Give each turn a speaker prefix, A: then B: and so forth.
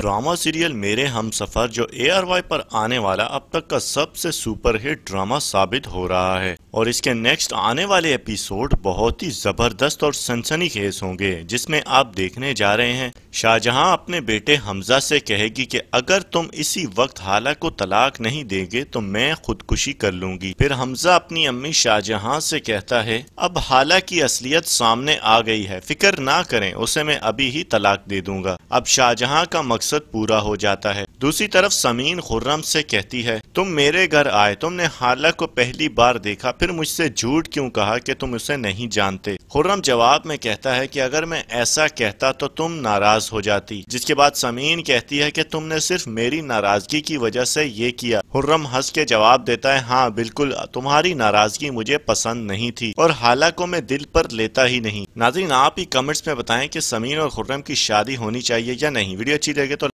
A: drama serial मेरे हम सफर जो ए आर वाई पर आने वाला अब तक का सबसे सुपरहिट ड्रामा साबित हो रहा है और इसके नेक्स्ट आने वाले एपिसोड बहुत ही ज़बरदस्त और सनसनी खेस होंगे जिसमें आप देखने जा रहे हैं शाहजहां अपने बेटे हमजा से कहेगी कि अगर तुम इसी वक्त हाला को तलाक नहीं देंगे तो मैं खुदकुशी कर लूंगी फिर हमजा अपनी अम्मी शाहजहां से कहता है अब हाला की असलियत सामने आ गई है फिक्र ना करें उसे मैं अभी ही तलाक दे दूंगा अब शाहजहां का मकसद पूरा हो जाता है दूसरी तरफ समीन खुर्रम से कहती है तुम मेरे घर आए तुमने हाला को पहली बार देखा फिर मुझसे झूठ क्यों कहा कि तुम उसे नहीं जानते खुर्रम जवाब में कहता है कि अगर मैं ऐसा कहता तो तुम नाराज हो जाती जिसके बाद समीन कहती है कि तुमने सिर्फ मेरी नाराजगी की वजह से ये किया हुर्रम हंस के जवाब देता है हाँ बिल्कुल तुम्हारी नाराजगी मुझे पसंद नहीं थी और हालांकि मैं दिल पर लेता ही नहीं नाजरीन आप ही कमेंट्स में बताएं कि समीन और खुर्रम की शादी होनी चाहिए या नहीं वीडियो अच्छी लगे तो